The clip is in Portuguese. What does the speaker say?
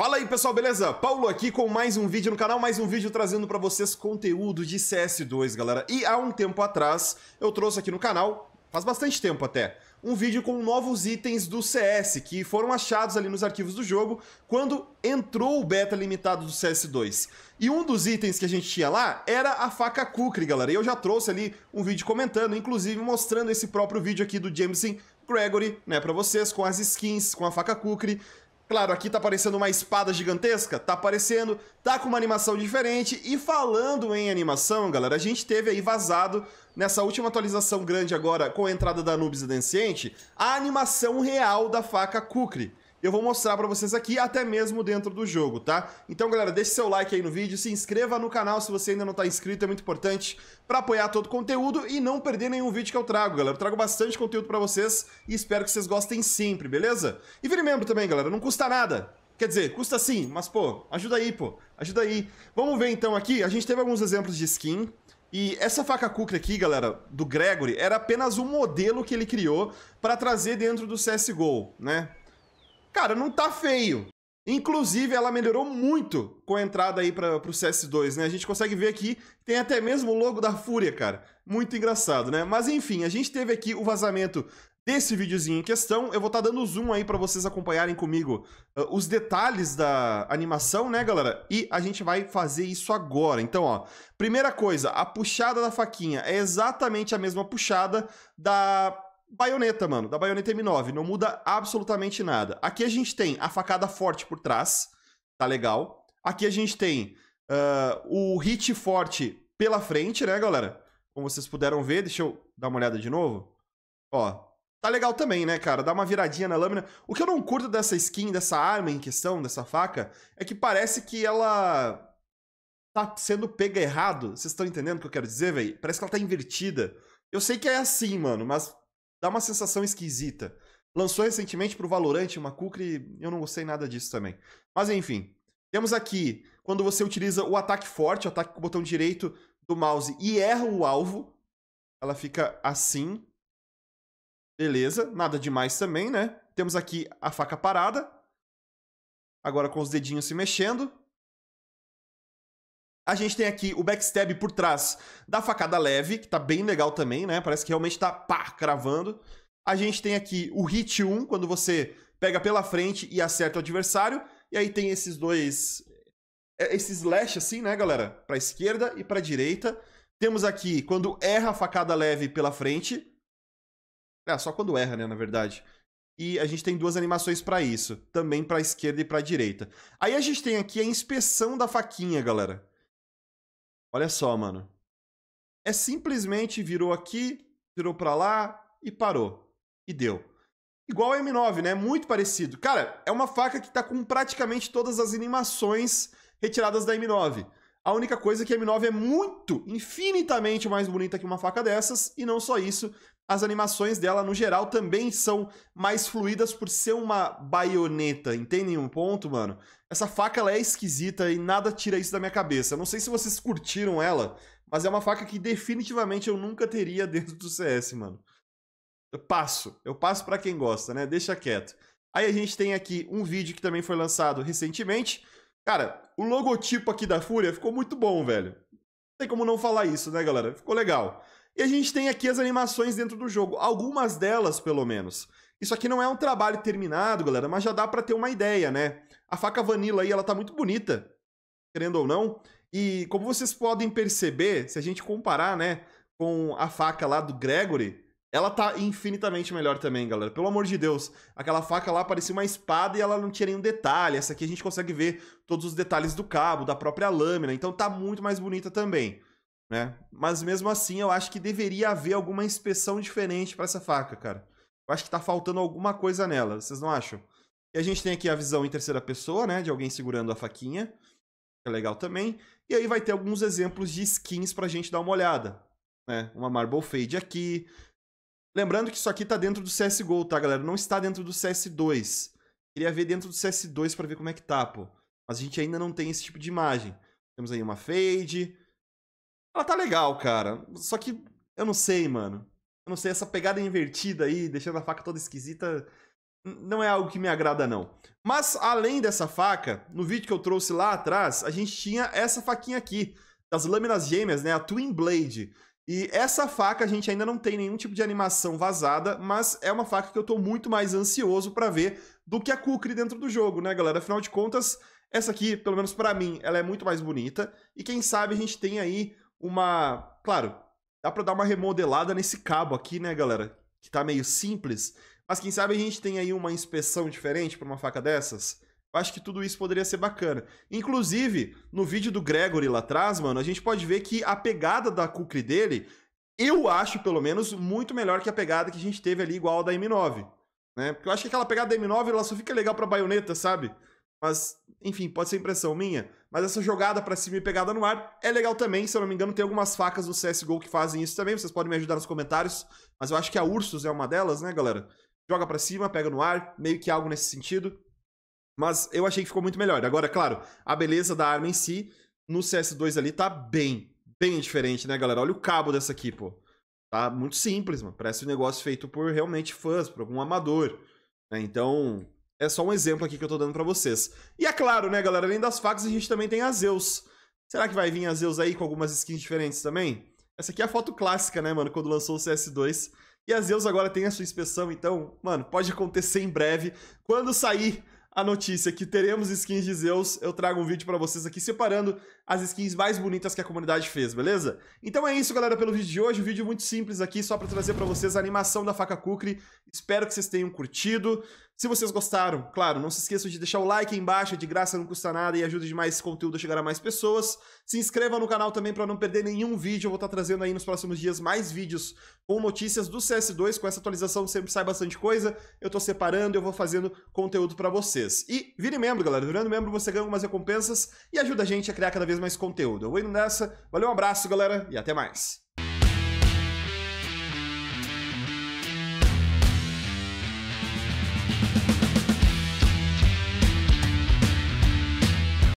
Fala aí pessoal, beleza? Paulo aqui com mais um vídeo no canal, mais um vídeo trazendo para vocês conteúdo de CS2, galera. E há um tempo atrás eu trouxe aqui no canal, faz bastante tempo até, um vídeo com novos itens do CS que foram achados ali nos arquivos do jogo quando entrou o beta limitado do CS2. E um dos itens que a gente tinha lá era a faca Kukri, galera. E eu já trouxe ali um vídeo comentando, inclusive mostrando esse próprio vídeo aqui do Jameson Gregory, né, para vocês com as skins, com a faca Kukri Claro, aqui tá aparecendo uma espada gigantesca, tá aparecendo, tá com uma animação diferente. E falando em animação, galera, a gente teve aí vazado nessa última atualização grande agora com a entrada da Anubis Denciente, a animação real da faca Kukri eu vou mostrar para vocês aqui, até mesmo dentro do jogo, tá? Então, galera, deixe seu like aí no vídeo, se inscreva no canal se você ainda não tá inscrito, é muito importante para apoiar todo o conteúdo e não perder nenhum vídeo que eu trago, galera. Eu trago bastante conteúdo para vocês e espero que vocês gostem sempre, beleza? E vire membro também, galera, não custa nada. Quer dizer, custa sim, mas pô, ajuda aí, pô, ajuda aí. Vamos ver então aqui, a gente teve alguns exemplos de skin, e essa faca Kukri aqui, galera, do Gregory, era apenas um modelo que ele criou para trazer dentro do CSGO, né? cara, não tá feio. Inclusive, ela melhorou muito com a entrada aí para o CS2, né? A gente consegue ver aqui, tem até mesmo o logo da Fúria, cara. Muito engraçado, né? Mas enfim, a gente teve aqui o vazamento desse videozinho em questão. Eu vou estar tá dando zoom aí para vocês acompanharem comigo uh, os detalhes da animação, né, galera? E a gente vai fazer isso agora. Então, ó, primeira coisa, a puxada da faquinha é exatamente a mesma puxada da baioneta, mano, da baioneta M9, não muda absolutamente nada. Aqui a gente tem a facada forte por trás, tá legal. Aqui a gente tem uh, o hit forte pela frente, né, galera? Como vocês puderam ver, deixa eu dar uma olhada de novo. Ó, tá legal também, né, cara? Dá uma viradinha na lâmina. O que eu não curto dessa skin, dessa arma em questão, dessa faca, é que parece que ela tá sendo pega errado. Vocês estão entendendo o que eu quero dizer, velho? Parece que ela tá invertida. Eu sei que é assim, mano, mas dá uma sensação esquisita. Lançou recentemente pro Valorant uma Kukri, eu não gostei nada disso também. Mas enfim, temos aqui quando você utiliza o ataque forte, o ataque com o botão direito do mouse e erra o alvo, ela fica assim. Beleza, nada demais também, né? Temos aqui a faca parada, agora com os dedinhos se mexendo. A gente tem aqui o backstab por trás da facada leve, que tá bem legal também, né? Parece que realmente tá pá, cravando. A gente tem aqui o hit 1, quando você pega pela frente e acerta o adversário. E aí tem esses dois. É, esse slash assim, né, galera? Pra esquerda e pra direita. Temos aqui quando erra a facada leve pela frente. É, só quando erra, né, na verdade. E a gente tem duas animações para isso, também para esquerda e para direita. Aí a gente tem aqui a inspeção da faquinha, galera. Olha só, mano. É simplesmente virou aqui, virou para lá e parou. E deu. Igual a M9, né? Muito parecido. Cara, é uma faca que tá com praticamente todas as animações retiradas da M9. A única coisa é que a M9 é muito, infinitamente mais bonita que uma faca dessas, e não só isso, as animações dela, no geral, também são mais fluidas por ser uma baioneta. Entendem um ponto, mano? Essa faca ela é esquisita e nada tira isso da minha cabeça. Não sei se vocês curtiram ela, mas é uma faca que definitivamente eu nunca teria dentro do CS, mano. Eu passo. Eu passo para quem gosta, né? Deixa quieto. Aí a gente tem aqui um vídeo que também foi lançado recentemente. Cara, o logotipo aqui da Fúria ficou muito bom, velho. Não tem como não falar isso, né, galera? Ficou legal. E a gente tem aqui as animações dentro do jogo, algumas delas pelo menos. Isso aqui não é um trabalho terminado, galera, mas já dá para ter uma ideia, né? A faca vanilla aí, ela tá muito bonita, querendo ou não. E como vocês podem perceber, se a gente comparar, né, com a faca lá do Gregory, ela tá infinitamente melhor também, galera. Pelo amor de Deus. Aquela faca lá parecia uma espada e ela não tinha nenhum detalhe. Essa aqui a gente consegue ver todos os detalhes do cabo, da própria lâmina. Então tá muito mais bonita também né? Mas mesmo assim, eu acho que deveria haver alguma inspeção diferente para essa faca, cara. Eu acho que tá faltando alguma coisa nela, vocês não acham? E a gente tem aqui a visão em terceira pessoa, né, de alguém segurando a faquinha, que é legal também. E aí vai ter alguns exemplos de skins pra gente dar uma olhada, né? Uma Marble Fade aqui. Lembrando que isso aqui tá dentro do CS:GO, tá, galera? Não está dentro do CS2. Queria ver dentro do CS2 para ver como é que tá, pô. Mas a gente ainda não tem esse tipo de imagem. Temos aí uma fade, ela tá legal, cara. Só que eu não sei, mano. Eu não sei, essa pegada invertida aí, deixando a faca toda esquisita, não é algo que me agrada, não. Mas, além dessa faca, no vídeo que eu trouxe lá atrás, a gente tinha essa faquinha aqui, das lâminas gêmeas, né? A Twin Blade. E essa faca a gente ainda não tem nenhum tipo de animação vazada, mas é uma faca que eu tô muito mais ansioso para ver do que a Kukri dentro do jogo, né, galera? Afinal de contas, essa aqui, pelo menos para mim, ela é muito mais bonita. E quem sabe a gente tem aí uma. Claro, dá para dar uma remodelada nesse cabo aqui, né, galera? Que tá meio simples. Mas quem sabe a gente tem aí uma inspeção diferente para uma faca dessas? Eu acho que tudo isso poderia ser bacana. Inclusive, no vídeo do Gregory lá atrás, mano, a gente pode ver que a pegada da Kukri dele, eu acho, pelo menos, muito melhor que a pegada que a gente teve ali igual a da M9. Né? Porque eu acho que aquela pegada da M9 ela só fica legal pra baioneta, sabe? Mas, enfim, pode ser impressão minha. Mas essa jogada para cima e pegada no ar é legal também. Se eu não me engano, tem algumas facas do CSGO que fazem isso também. Vocês podem me ajudar nos comentários. Mas eu acho que a Ursus é uma delas, né, galera? Joga para cima, pega no ar, meio que algo nesse sentido. Mas eu achei que ficou muito melhor. Agora, claro, a beleza da arma em si, no CS2 ali, tá bem, bem diferente, né, galera? Olha o cabo dessa aqui, pô. Tá muito simples, mano. Parece um negócio feito por realmente fãs, por algum amador. Né? Então, é só um exemplo aqui que eu tô dando para vocês. E é claro, né, galera, além das facas, a gente também tem a Zeus. Será que vai vir a Zeus aí com algumas skins diferentes também? Essa aqui é a foto clássica, né, mano, quando lançou o CS2. E a Zeus agora tem a sua inspeção, então, mano, pode acontecer em breve. Quando sair a notícia que teremos skins de Zeus, eu trago um vídeo para vocês aqui separando as skins mais bonitas que a comunidade fez, beleza? Então é isso, galera, pelo vídeo de hoje. Um vídeo muito simples aqui, só para trazer para vocês a animação da faca Kukri. Espero que vocês tenham curtido. Se vocês gostaram, claro, não se esqueçam de deixar o like aí embaixo, de graça não custa nada e ajuda demais esse conteúdo a chegar a mais pessoas. Se inscreva no canal também para não perder nenhum vídeo, eu vou estar tá trazendo aí nos próximos dias mais vídeos com notícias do CS2, com essa atualização sempre sai bastante coisa, eu estou separando, eu vou fazendo conteúdo para vocês. E vire membro, galera, virando membro você ganha algumas recompensas e ajuda a gente a criar cada vez mais conteúdo. Eu vou indo nessa, valeu, um abraço, galera, e até mais.